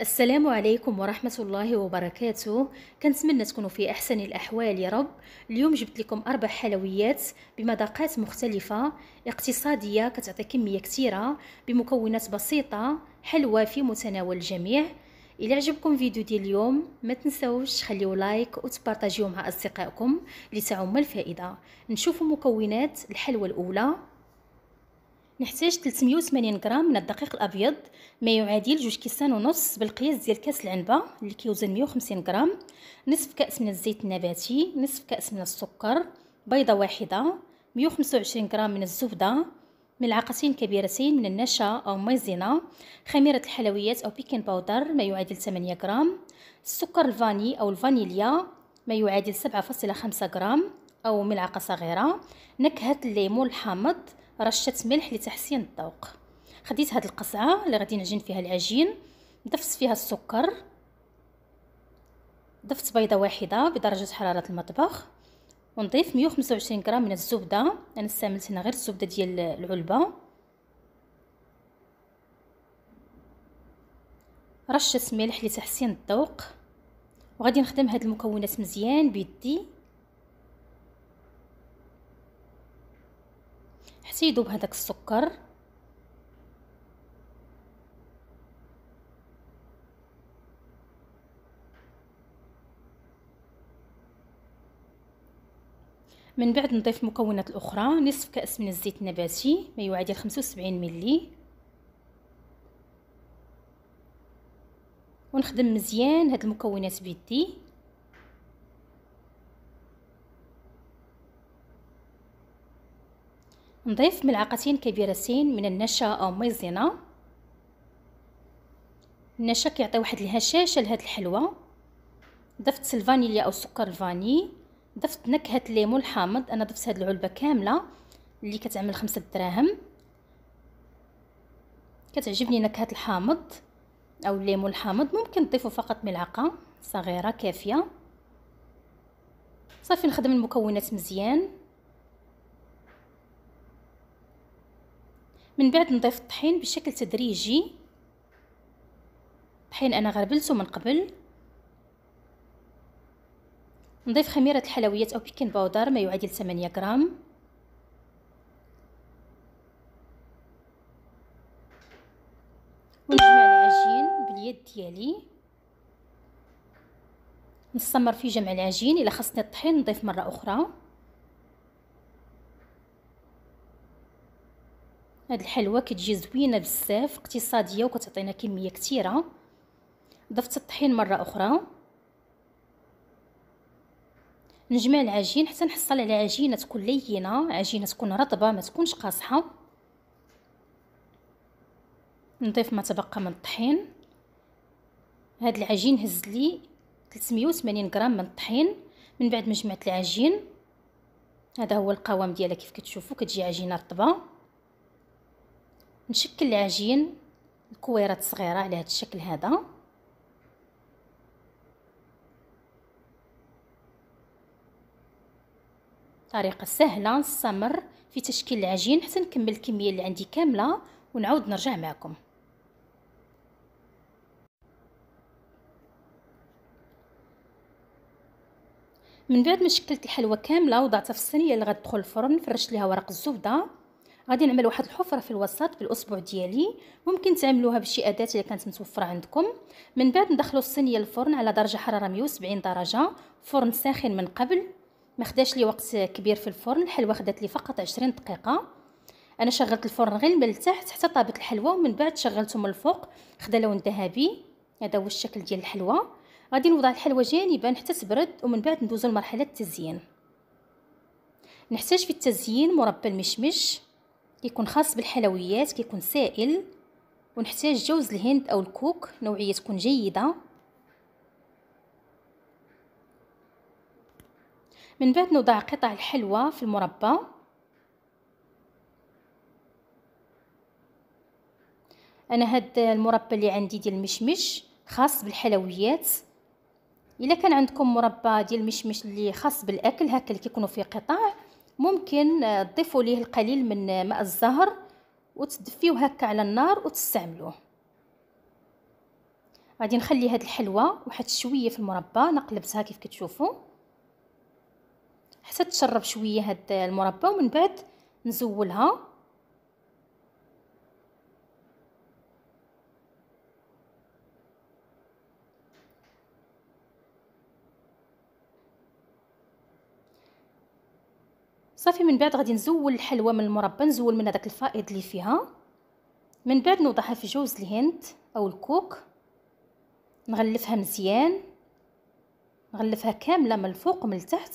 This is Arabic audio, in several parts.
السلام عليكم ورحمة الله وبركاته كنتمنى تكونوا في أحسن الأحوال يا رب اليوم جبت لكم أربع حلويات بمذاقات مختلفة اقتصادية كتعطي كمية كثيرة بمكونات بسيطة حلوة في متناول الجميع إلى عجبكم فيديو ديال اليوم ما تنسوش تخليو لايك وتبارتاجيو مع أصدقائكم لتعم الفائدة نشوفوا مكونات الحلوى الأولى نحتاج 380 غرام من الدقيق الابيض ما يعادل جوج كيسان ونص بالقياس ديال كاس العنبه اللي كيوزن 150 غرام نصف كاس من الزيت النباتي نصف كاس من السكر بيضه واحده 125 غرام من الزبده ملعقتين كبيرتين من النشا او مايزينا خميره الحلويات او بيكن باودر ما يعادل 8 غرام السكر الفاني او الفانيليا ما يعادل 7.5 غرام او ملعقه صغيره نكهه الليمون الحامض رشه ملح لتحسين الذوق خديت هاد القصعه اللي غادي نعجن فيها العجين ضفت فيها السكر ضفت بيضه واحده بدرجه حراره المطبخ ونضيف 125 غرام من الزبده انا استعملت هنا غير الزبده ديال العلبه رشه ملح لتحسين الذوق وغادي نخدم هاد المكونات مزيان بيدي حتى بهداك السكر من بعد نضيف المكونات الاخرى نصف كاس من الزيت النباتي ما يعادل 75 ملي ونخدم مزيان هاد المكونات بيدي نضيف ملعقتين كبيرتين من النشا أو ميزينا النشا كيعطي واحد الهشاشة لهاد الحلوى ضفت الفانيليا أو سكر الفاني ضفت نكهة الليمون الحامض أنا ضفت هاد العلبة كاملة اللي كتعمل خمسة دراهم كتعجبني نكهة الحامض أو الليمون الحامض ممكن تضيفوا فقط ملعقة صغيرة كافية صافي نخدم المكونات مزيان من بعد نضيف الطحين بشكل تدريجي طحين انا غربلته من قبل نضيف خميرة الحلويات او بيكنج باودر ما يعادل 8 غرام ونجمع العجين باليد ديالي نستمر في جمع العجين الا خصني الطحين نضيف مره اخرى هاد الحلوى كتجي زوينه بزاف اقتصاديه وكتعطينا كميه كثيره ضفت الطحين مره اخرى نجمع العجين حتى نحصل على عجينه تكون لينه عجينه تكون رطبه ما تكونش قاصحه نضيف ما تبقى من الطحين هاد العجين هز لي 380 غرام من الطحين من بعد ما جمعت العجين هذا هو القوام ديالها كيف كتشوفوا كتجي عجينه رطبه نشكل العجين الكويرات صغيره على هذا الشكل هذا طريقه سهله نستمر في تشكيل العجين حتى نكمل الكميه اللي عندي كامله ونعود نرجع معكم من بعد ما شكلت الحلوه كامله وضعتها في الصينيه اللي غتدخل الفرن فرشت ليها ورق الزبده غادي نعمل واحد الحفره في الوسط بالاسبوع ديالي ممكن تعملوها بشي اداه اللي كانت متوفره عندكم من بعد ندخلوا الصينيه للفرن على درجه حراره 170 درجه فرن ساخن من قبل ما خداش لي وقت كبير في الفرن الحلوه خدات لي فقط 20 دقيقه انا شغلت الفرن غير من التحت حتى طابت الحلوه ومن بعد شغلته من الفوق خدا لون ذهبي هذا هو الشكل ديال الحلوه غادي نوضع الحلوه جانبا حتى تبرد ومن بعد ندوزو لمرحله التزيين نحتاج في التزيين مربى المشمش كيكون خاص بالحلويات كيكون سائل ونحتاج جوز الهند او الكوك نوعيه تكون جيده من بعد نوضع قطع الحلوى في المربى انا هاد المربى اللي عندي ديال المشمش خاص بالحلويات الا كان عندكم مربى ديال المشمش اللي خاص بالاكل هكا اللي كيكونوا فيه قطع ممكن آه، تضيفوا ليه القليل من آه، ماء الزهر وتدفيوه هكا على النار وتستعملوه غادي نخلي هاد الحلوه واحد شويه في المربى نقلبتها كيف كتشوفوا حتى تشرب شويه هاد آه، المربى ومن بعد نزولها صافي من بعد غادي نزول الحلوى من المربى نزول من هذاك الفائض اللي فيها من بعد نوضعها في جوز الهند او الكوك نغلفها مزيان نغلفها كامله من الفوق ومن التحت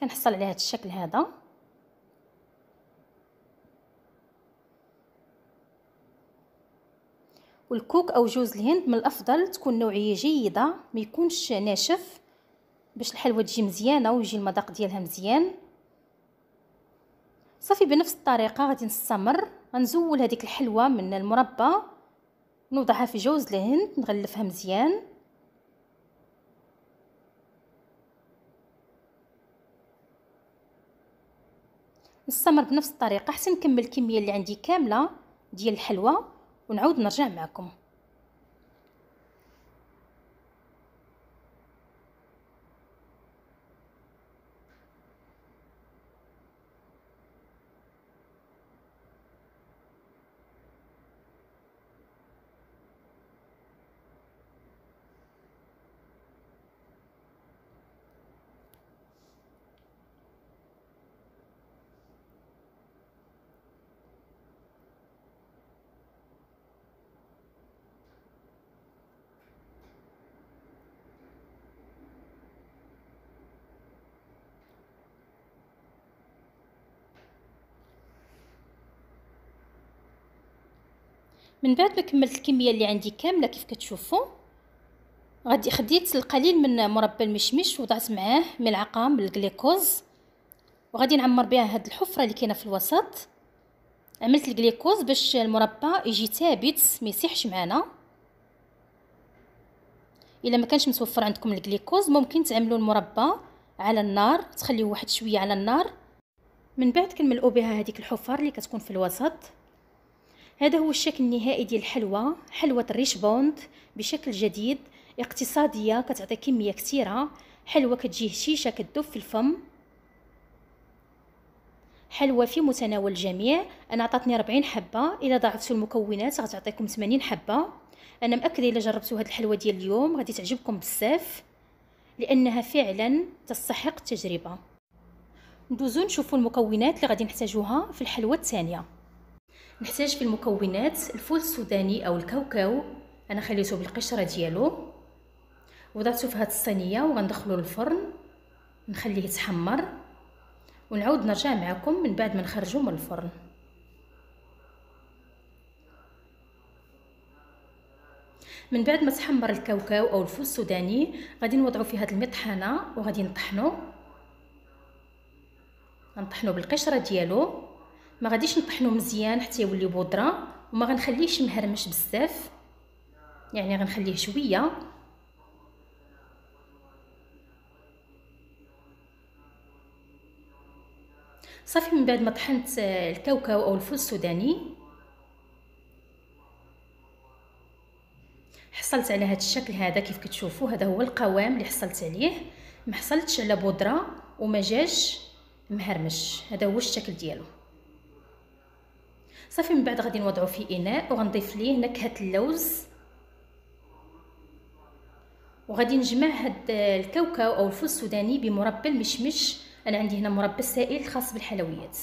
كنحصل على هذا الشكل هذا والكوك او جوز الهند من الافضل تكون نوعيه جيده ما يكونش ناشف باش الحلوه تجي مزيانه ويجي المذاق ديالها مزيان صافي بنفس الطريقه غادي نستمر غنزول هذيك الحلوه من المربى نوضعها في جوز الهند نغلفها مزيان نستمر بنفس الطريقه حتى نكمل الكميه اللي عندي كامله ديال الحلوه ونعود نرجع معكم من بعد ما كملت الكميه اللي عندي كامله كيف كتشوفوا غادي خديت القليل من مربى المشمش وضعت معاه ملعقه من الجليكوز وغادي نعمر بها هاد الحفره اللي كاينه في الوسط عملت الجليكوز باش المربى يجي ثابت ما يسيحش معانا الا ما كانش متوفر عندكم الجليكوز ممكن تعملوا المربى على النار تخليوه واحد شويه على النار من بعد كنملؤوا بها هذيك الحفر اللي كتكون في الوسط هذا هو الشكل النهائي ديال الحلوى حلوة بوند بشكل جديد اقتصادية كتعطي كمية كثيرة حلوة كتجي هشيشة كتدف في الفم حلوى في متناول الجميع انا عطاتني 40 حبه الا ضاعفتوا المكونات غتعطيكم 80 حبه انا مأكده الا جربتوا هاد الحلوى ديال اليوم غادي تعجبكم بزاف لانها فعلا تستحق التجربه ندوزو نشوفوا المكونات اللي غادي نحتاجوها في الحلوى الثانيه نحتاج في المكونات الفول السوداني او الكاوكاو انا خليته بالقشره ديالو وضعته في هاد الصينيه وغندخلو للفرن نخليه يتحمر ونعاود نرجع معكم من بعد ما نخرجو من الفرن من بعد ما تحمر الكاوكاو او الفول السوداني غادي نوضعو في هاد المطحنه وغادي نطحنو نطحنو بالقشره ديالو ما غاديش نطحنو مزيان حتى يولي بودره وما غنخليهش مهرمش بزاف يعني غنخليه شويه صافي من بعد ما طحنت آه، الكاوكاو او الفول السوداني حصلت على هذا الشكل هذا كيف كتشوفوا هذا هو القوام اللي حصلت عليه ما حصلتش على بودره وما جاش مهرمش هذا هو الشكل ديالو صافي من بعد غادي نوضعو في اناء وغنضيف ليه نكهه اللوز وغادي نجمع هاد الكاوكاو او الفول السوداني بمربى المشمش انا عندي هنا مربى سائل خاص بالحلويات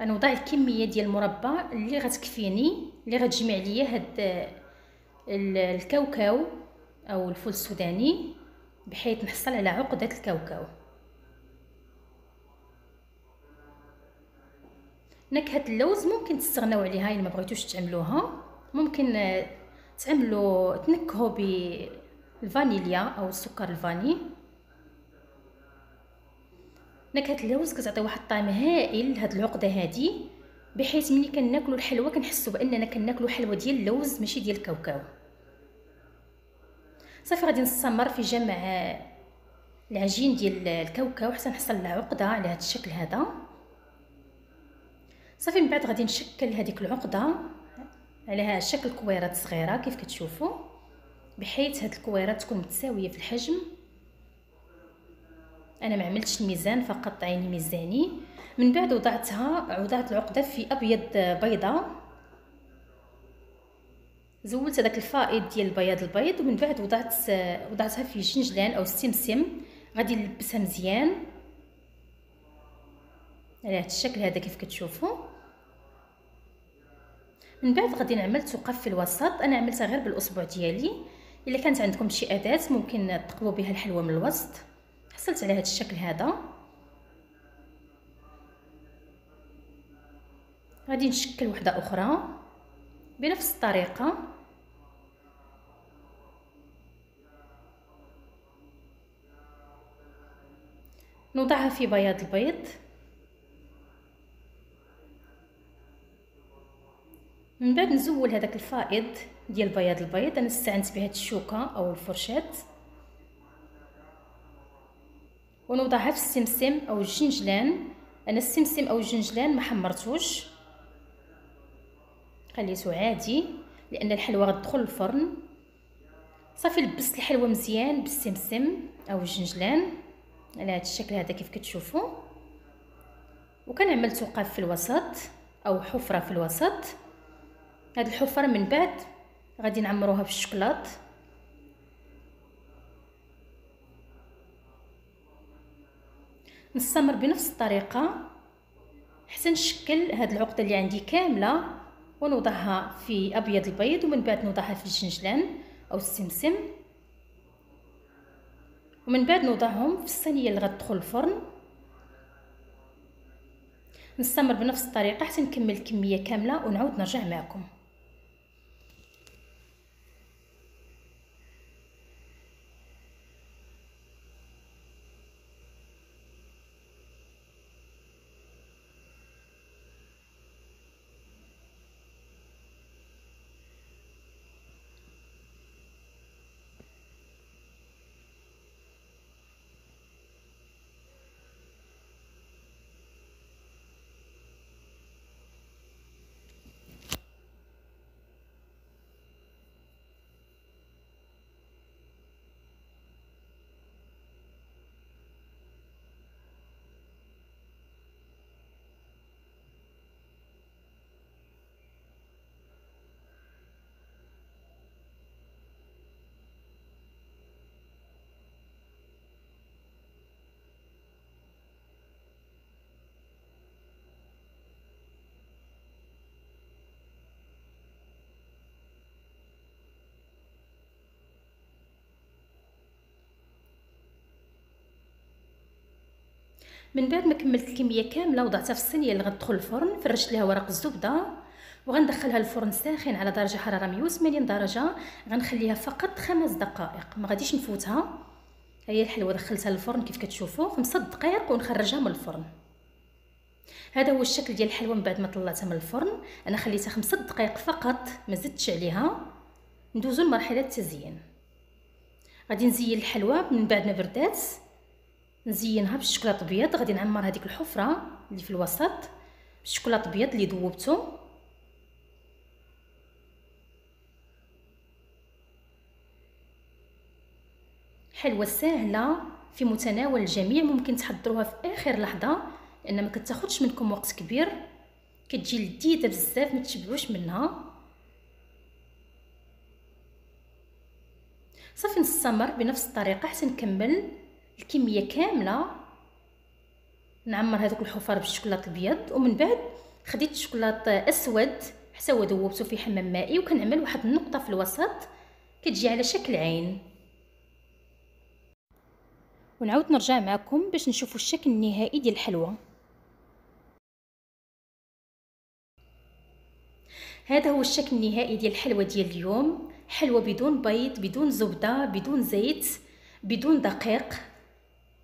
غنوضع الكميه ديال المربى اللي غتكفيني اللي غتجمع ليا هاد الكاوكاو او الفول السوداني بحيث نحصل على عقده الكاوكاو نكهه اللوز ممكن تستغناو عليها الا ما بغيتوش تعملوها ممكن آه، تعملوا تنكهوا بالفانيليا او السكر الفاني نكهه اللوز كتعطي واحد الطعم هائل لهاد العقده هادي بحيث ملي كناكلو الحلوى كنحسو باننا كناكلو حلوى ديال اللوز ماشي ديال الكاوكاو صافي غادي نستمر في جمع آه، العجين ديال الكاوكاو حتى نحصل على عقده على هذا الشكل هذا صافي من بعد غادي نشكل هذيك العقده على شكل كويرات صغيره كيف كتشوفوا بحيث هاد الكويرات تكون متساويه في الحجم انا ما عملتش الميزان فقط عيني ميزاني من بعد وضعتها وضعت العقده في ابيض بيضه زولت هذاك الفائض ديال البياض البيض ومن بعد وضعت وضعتها في جنجلان او السمسم غادي نلبسها مزيان على هذا الشكل هذا كيف كتشوفوا من بعد غادي نعمل ثقب في الوسط انا عملتها غير بالاصبع ديالي الا كانت عندكم شي اداه ممكن تقلبوا بها الحلوه من الوسط حصلت على هذا الشكل هذا غادي نشكل وحده اخرى بنفس الطريقه نوضعها في بياض البيض من بعد نزول هذاك الفائض ديال بياض البيض انا استعنت بهاد الشوكه او الفرشاه ونوضعها في السمسم او الجنجلان انا السمسم او الجنجلان ما حمرتوش خليته عادي لان الحلوه غتدخل الفرن صافي لبست الحلوه مزيان بالسمسم او الجنجلان على هذا الشكل هذا كيف كتشوفوا وكنعمل ثقاب في الوسط او حفره في الوسط هاد الحفره من بعد غادي نعمروها بالشكلاط نستمر بنفس الطريقه حتى نشكل هاد العقده اللي عندي كامله ونوضعها في ابيض البيض ومن بعد نوضعها في الجنجلان او السمسم ومن بعد نوضعهم في الصينيه اللي غتدخل الفرن نستمر بنفس الطريقه حتى نكمل الكميه كامله ونعود نرجع معكم من بعد ما كملت الكميه كامله وضعتها في الصينيه اللي غتدخل الفرن فرشت ليها ورق الزبده وغندخلها الفرن ساخن على درجه حراره 180 درجه غنخليها فقط خمس دقائق ما غاديش نفوتها هي الحلوه دخلتها للفرن كيف كتشوفوا خمس دقائق ونخرجها من الفرن هذا هو الشكل ديال الحلوه من بعد ما طلعتها من الفرن انا خليتها خمس دقائق فقط ما زدتش عليها ندوزو لمرحله التزيين غادي نزين الحلوه من بعد ما بردات نزينها بالشوكولاط ابيض غادي نعمر هذيك الحفره اللي في الوسط بالشوكولاط ابيض اللي ذوبته حلوه سهله في متناول الجميع ممكن تحضروها في اخر لحظه لان ما كتاخذش منكم وقت كبير كتجي لذيذه بزاف ما تشبعوش منها صافي نستمر بنفس الطريقه حتى نكمل الكميه كامله نعمر هذوك الحفر بالشوكولاط الابيض ومن بعد خديت الشوكولاط اسود حتى هو ذوبته في حمام مائي وكنعمل واحد النقطه في الوسط كتجي على شكل عين ونعاود نرجع معكم باش نشوفوا الشكل النهائي ديال الحلوى هذا هو الشكل النهائي ديال الحلوى ديال اليوم حلوى بدون بيض بدون زبده بدون زيت بدون دقيق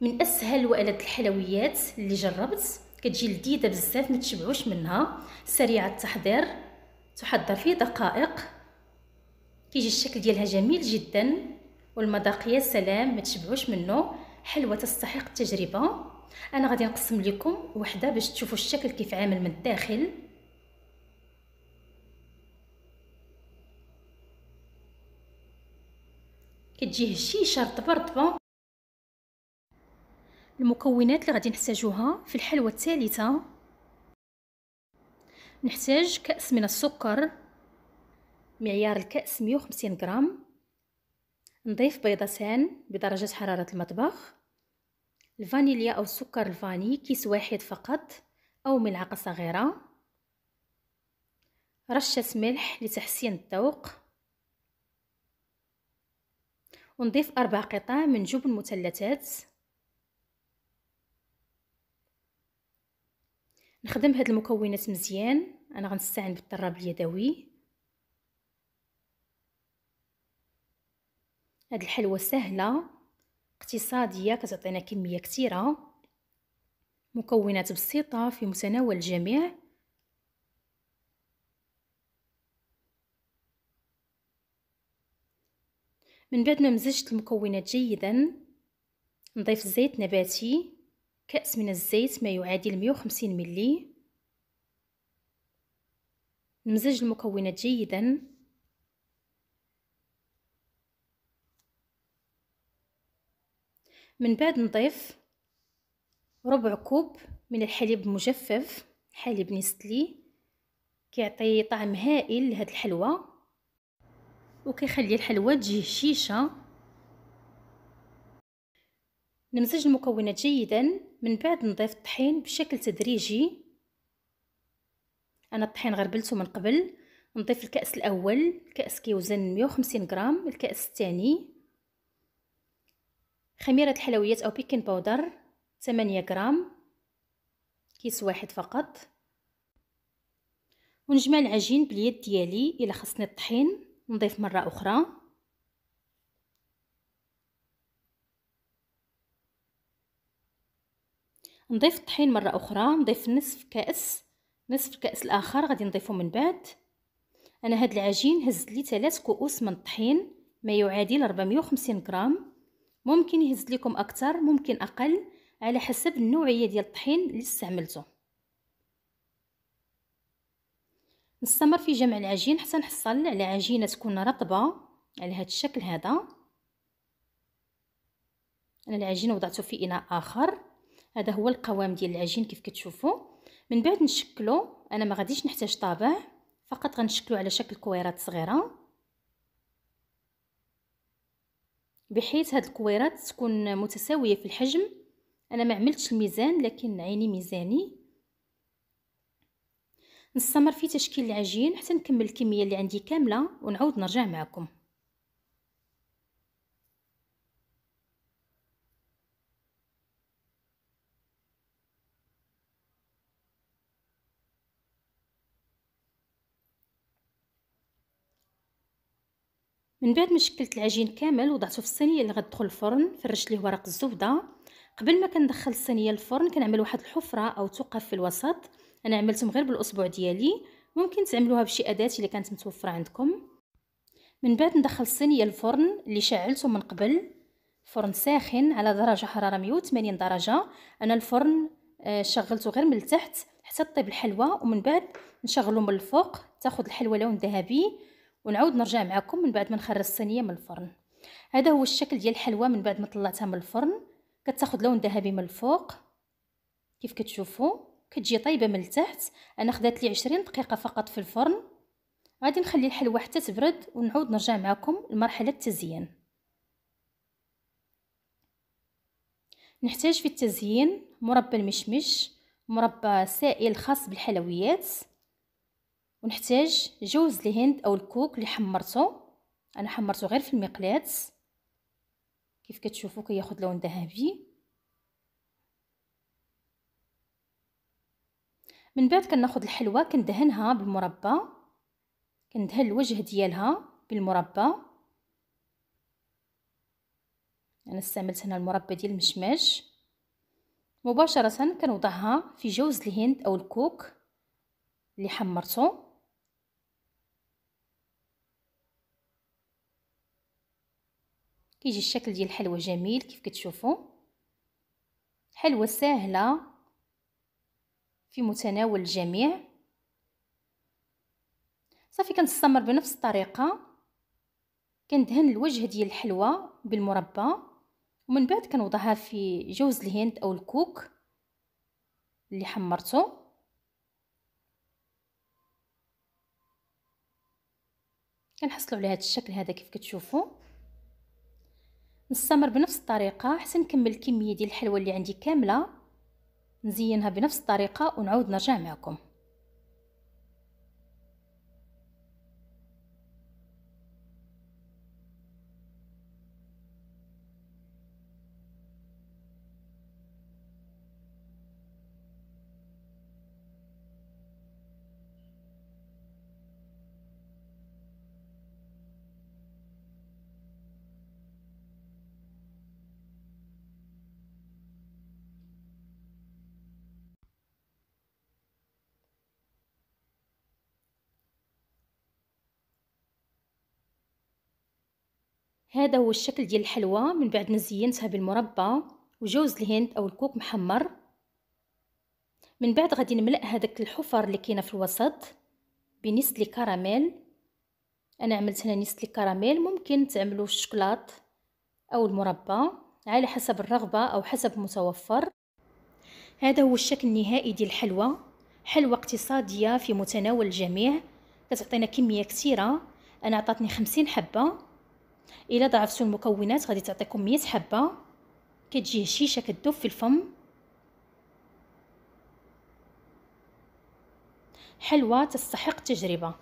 من اسهل وآلات الحلويات اللي جربت كتجي لذيذه بزاف ما تشبعوش منها سريعه التحضير تحضر في دقائق كيجي الشكل ديالها جميل جدا والمذاق يا سلام ما تشبعوش منه حلوه تستحق التجربه انا غادي نقسم لكم وحده باش تشوفوا الشكل كيف عامل من الداخل كتجي هشيشه رطبه رطبه المكونات اللي غادي نحتاجوها في الحلوى الثالثه نحتاج كأس من السكر معيار الكأس 150 غرام نضيف بيضتان بدرجة حرارة المطبخ الفانيليا أو السكر الفاني كيس واحد فقط أو ملعقة صغيرة رشة ملح لتحسين الذوق ونضيف أربع قطع من جبن مثلثات نخدم هاد المكونات مزيان انا غنستعن بالطراب اليدوي هاد الحلوه سهله اقتصاديه كتعطينا كميه كثيره مكونات بسيطه في متناول الجميع من بعد ما مزجت المكونات جيدا نضيف زيت نباتي كأس من الزيت ما يعادل 150 ملي نمزج المكونات جيدا من بعد نضيف ربع كوب من الحليب المجفف حليب نستلي كيعطي طعم هائل لهاد الحلوى وكيخلي الحلوى تجي هشيشه نمزج المكونات جيدا من بعد نضيف الطحين بشكل تدريجي انا الطحين غربلته من قبل نضيف الكاس الاول الكاس كيوزن 150 غرام الكاس الثاني خميره الحلويات او بيكن باودر 8 غرام كيس واحد فقط ونجمع العجين باليد ديالي الا خصني الطحين نضيف مره اخرى نضيف الطحين مرة أخرى نضيف نصف كأس نصف الكأس الآخر غادي نضيفه من بعد أنا هاد العجين هزت لي ثلاث كؤوس من الطحين ما يعادل 450 غرام ممكن يهز لكم أكثر ممكن أقل على حسب النوعية ديال الطحين اللي استعملته نستمر في جمع العجين حتى نحصل على عجينة تكون رطبة على هاد الشكل هذا أنا العجين وضعته في إناء آخر هذا هو القوام ديال العجين كيف كتشوفوا من بعد نشكلو انا ما غاديش نحتاج طابع فقط غنشكلو على شكل كويرات صغيره بحيث هاد الكويرات تكون متساويه في الحجم انا ما عملتش الميزان لكن عيني ميزاني نستمر في تشكيل العجين حتى نكمل الكميه اللي عندي كامله ونعود نرجع معكم من بعد ما شكلت العجين كامل وضعته في الصينيه اللي غتدخل الفرن فرشت ليه ورق الزبده قبل ما كندخل الصينيه للفرن كنعمل واحد الحفره او ثقب في الوسط انا عملتهم غير بالاصبع ديالي ممكن تعملوها بشي اداه اللي كانت متوفره عندكم من بعد ندخل الصينيه للفرن اللي شعلته من قبل فرن ساخن على درجه حراره 180 درجه انا الفرن آه، شغلته غير من التحت حتى طيب الحلوى ومن بعد نشغلو من الفوق تاخذ الحلوى لون ذهبي ونعود نرجع معكم من بعد ما نخرج الصينيه من الفرن هذا هو الشكل ديال الحلوى من بعد ما طلعتها من الفرن كتاخذ لون ذهبي من الفوق كيف كتشوفوا كتجي طيبه من التحت انا خذات لي 20 دقيقه فقط في الفرن غادي نخلي الحلوى حتى تبرد ونعود نرجع معكم لمرحله التزيين نحتاج في التزيين مربى المشمش مربى سائل خاص بالحلويات ونحتاج جوز الهند او الكوك اللي حمرته انا حمرته غير في المقلاة كيف كتشوفوا كياخذ لون ذهبي من بعد كناخذ الحلوى كندهنها بالمربى كندهن الوجه ديالها بالمربى انا استعملت هنا المربى ديال المشماش مباشره كنوضعها في جوز الهند او الكوك اللي حمرته كيجي الشكل ديال الحلوى جميل كيف كتشوفوا حلوى سهله في متناول الجميع صافي كنستمر بنفس الطريقه كندهن الوجه ديال الحلوى بالمربى ومن بعد كنوضعها في جوز الهند او الكوك اللي حمرته كنحصلوا على هذا الشكل هذا كيف كتشوفوا نستمر بنفس الطريقه حتى نكمل الكميه ديال الحلوى اللي عندي كامله نزينها بنفس الطريقه ونعود نرجع معكم هذا هو الشكل ديال الحلوى من بعد ما زينتها بالمربى وجوز الهند او الكوك محمر من بعد غادي نملأ هذاك الحفر اللي كاينه في الوسط بنسل كراميل انا عملت هنا نسل كراميل ممكن تعملوا الشوكولات او المربى على حسب الرغبه او حسب المتوفر هذا هو الشكل النهائي ديال الحلوى حلوى اقتصاديه في متناول الجميع كتعطينا كميه كثيره انا عطاتني خمسين حبه الا ضعفتوا المكونات غادي تعطيكم 100 حبه كتجي هشيشه كتذوب في الفم حلوه تستحق التجربه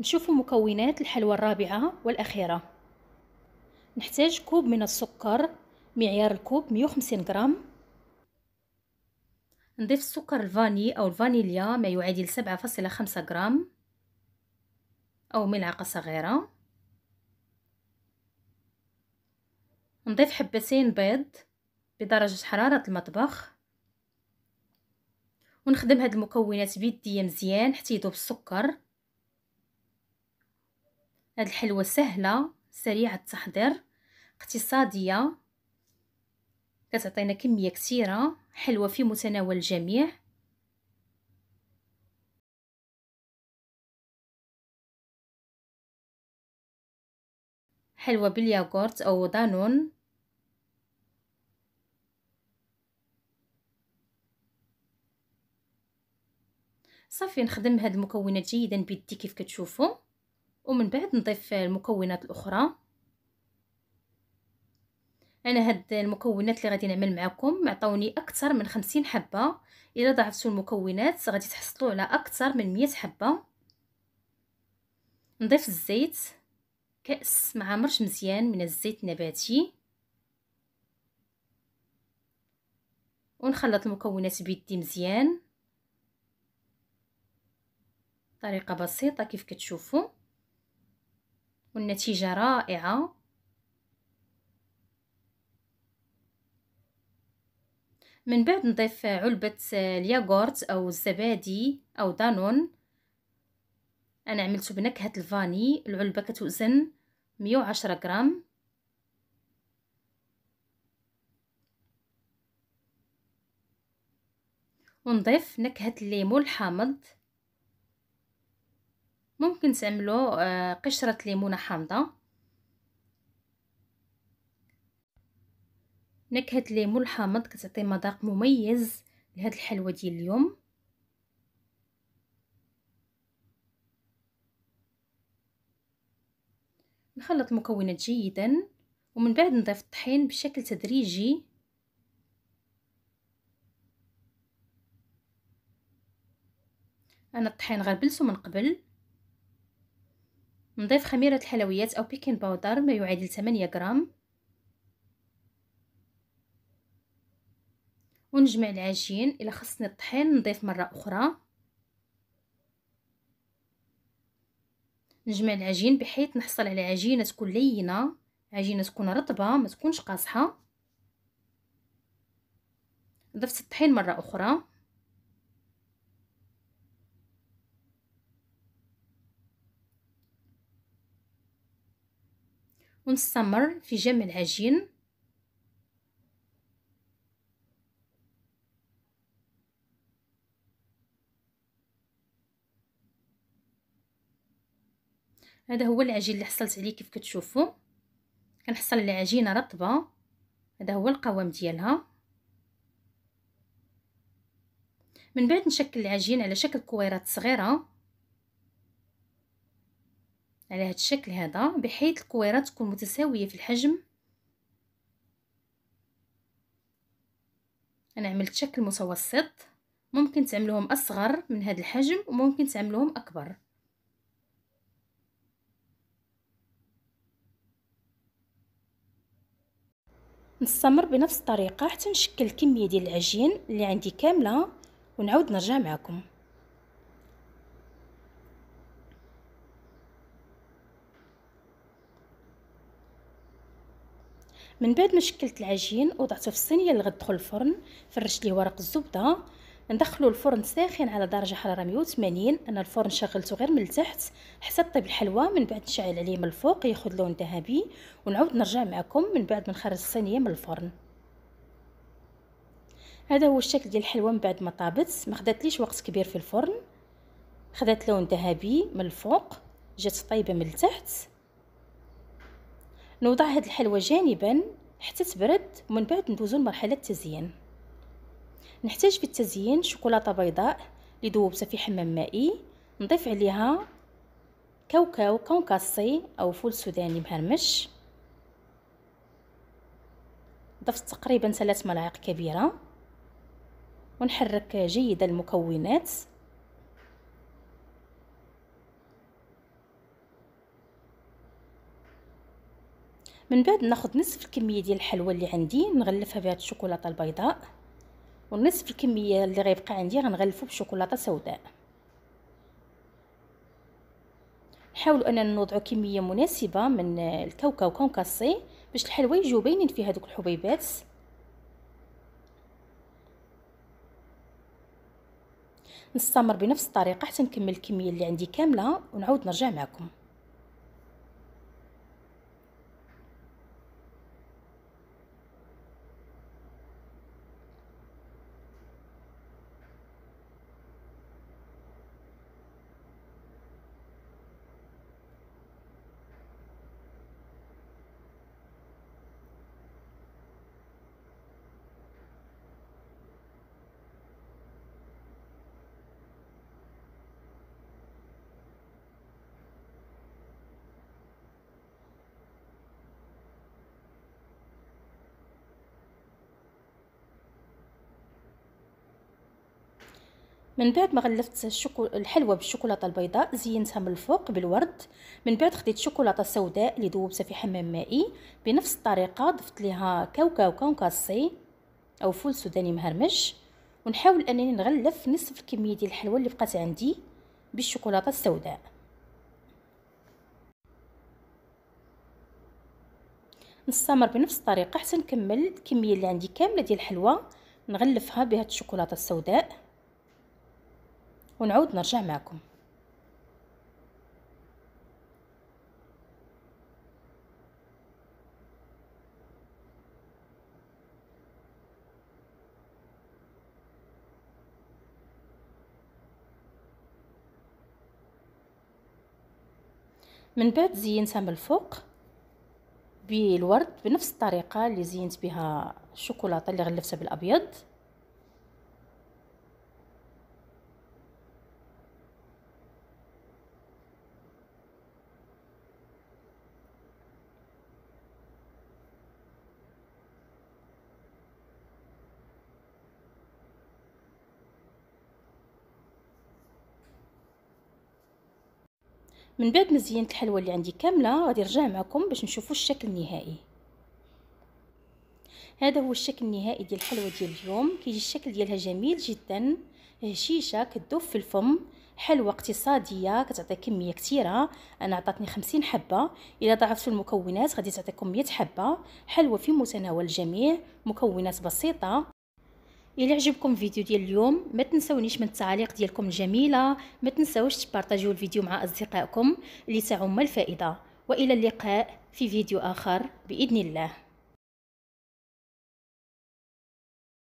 نشوفوا مكونات الحلوى الرابعه والاخيره نحتاج كوب من السكر معيار الكوب 150 غرام نضيف السكر الفاني او الفانيليا ما يعادل 7.5 غرام أو ملعقة صغيرة نضيف حبتين بيض بدرجة حرارة المطبخ ونخدم هاد المكونات بيديا مزيان حتى يذوب السكر هاد الحلوة سهلة سريعة التحضير اقتصادية كتعطينا كمية كثيرة حلوة في متناول الجميع حلوة بالياغورت أو دانون صافي نخدم هاد المكونات جيدا بيدي كيف كتشوفوا ومن بعد نضيف المكونات الاخرى انا هاد المكونات اللي غادي نعمل معكم عطاوني اكثر من خمسين حبه الا ضعفتوا المكونات غادي تحصلوا على اكثر من مية حبه نضيف الزيت كأس معمرش مزيان من الزيت النباتي ونخلط المكونات بيدي مزيان طريقة بسيطة كيف كتشوفوا والنتيجة رائعة من بعد نضيف علبة الياغورت أو الزبادي أو دانون انا عملت بنكهه الفاني العلبه كتوزن 110 غرام ونضيف نكهه الليمون الحامض ممكن تعملوا آه، قشره ليمونه حامضه نكهه الليمون الحامض كتعطي مذاق مميز لهاد الحلوه ديال اليوم نخلط المكونات جيدا ومن بعد نضيف الطحين بشكل تدريجي انا الطحين غربلته من قبل نضيف خميرة الحلويات او بيكين باودر ما يعادل 8 غرام ونجمع العجين الى خصني الطحين نضيف مره اخرى نجمع العجين بحيث نحصل على عجينه تكون لينه عجينه تكون رطبه ما تكونش قاصحه ضفت الطحين مره اخرى ونستمر في جمع العجين هذا هو العجين اللي حصلت عليه كيف كتشوفوا كنحصل على عجينه رطبه هذا هو القوام ديالها من بعد نشكل العجين على شكل كويرات صغيره على هذا الشكل هذا بحيث الكويرات تكون متساويه في الحجم انا عملت شكل متوسط ممكن تعملوهم اصغر من هذا الحجم وممكن تعملوهم اكبر نستمر بنفس الطريقه حتى نشكل الكميه ديال العجين اللي عندي كامله ونعود نرجع معكم من بعد ما شكلت العجين وضعته في الصينيه اللي غدخل الفرن فرشت ليه ورق الزبده ندخلوا الفرن ساخن على درجه حراره 180 انا الفرن شغلته غير من التحت حتى طيب الحلوى من بعد نشعل عليه من الفوق ياخذ لون ذهبي ونعود نرجع معكم من بعد ما نخرج الصينيه من الفرن هذا هو الشكل ديال الحلوى من بعد ما طابت ما خداتليش وقت كبير في الفرن خدات لون ذهبي من الفوق جات طيبه من التحت نوضع هاد الحلوى جانبا حتى تبرد ومن بعد ندوزو لمرحله التزيين نحتاج في التزيين شوكولاته بيضاء اللي ذوبتها في حمام مائي نضيف عليها كاوكاو كونكاسي او فول سوداني مهرمش ضفت تقريبا ثلاث ملاعق كبيره ونحرك جيدا المكونات من بعد ناخذ نصف الكميه ديال الحلوى اللي عندي نغلفها بهاد الشوكولاته البيضاء ونصف الكميه اللي غيبقى عندي غنغلفو بشوكولاته سوداء نحاولوا اننا نوضعوا كميه مناسبه من الكاوكاو كونكاسي باش الحلوى يجيو باينين في هذوك الحبيبات نستمر بنفس الطريقه حتى نكمل الكميه اللي عندي كامله ونعود نرجع معكم من بعد ما غلفت الشوكو... الحلوه بالشوكولاته البيضاء زينتها من الفوق بالورد من بعد خديت شوكولاته سوداء اللي ذوبتها في حمام مائي بنفس الطريقه ضفت ليها كاوكاو كونكاسي او فول سوداني مهرمش ونحاول انني نغلف نصف الكميه ديال الحلوى اللي بقات عندي بالشوكولاته السوداء نستمر بنفس الطريقه حتى نكمل الكميه اللي عندي كامله ديال الحلوى نغلفها بهاد الشوكولاته السوداء ونعود نرجع معكم من بعد زينتها من الفوق بالورد بنفس الطريقه اللي زينت بها الشوكولاته اللي غلفتها بالابيض من بعد ما زينت الحلوى اللي عندي كامله غادي نرجع معكم باش نشوفوا الشكل النهائي هذا هو الشكل النهائي ديال الحلوى ديال اليوم كيجي الشكل ديالها جميل جدا هشيشه كتدوب في الفم حلوى اقتصاديه كتعطي كميه كثيره انا عطاتني 50 حبه الا ضاعفت المكونات غادي تعطيكم 100 حبه حلوى في متناول الجميع مكونات بسيطه الى عجبكم الفيديو ديال اليوم ما تنسونيش من التعاليق ديالكم الجميله ما تنسوش تبارطاجيو الفيديو مع اصدقائكم لتعم الفائده والى اللقاء في فيديو اخر باذن الله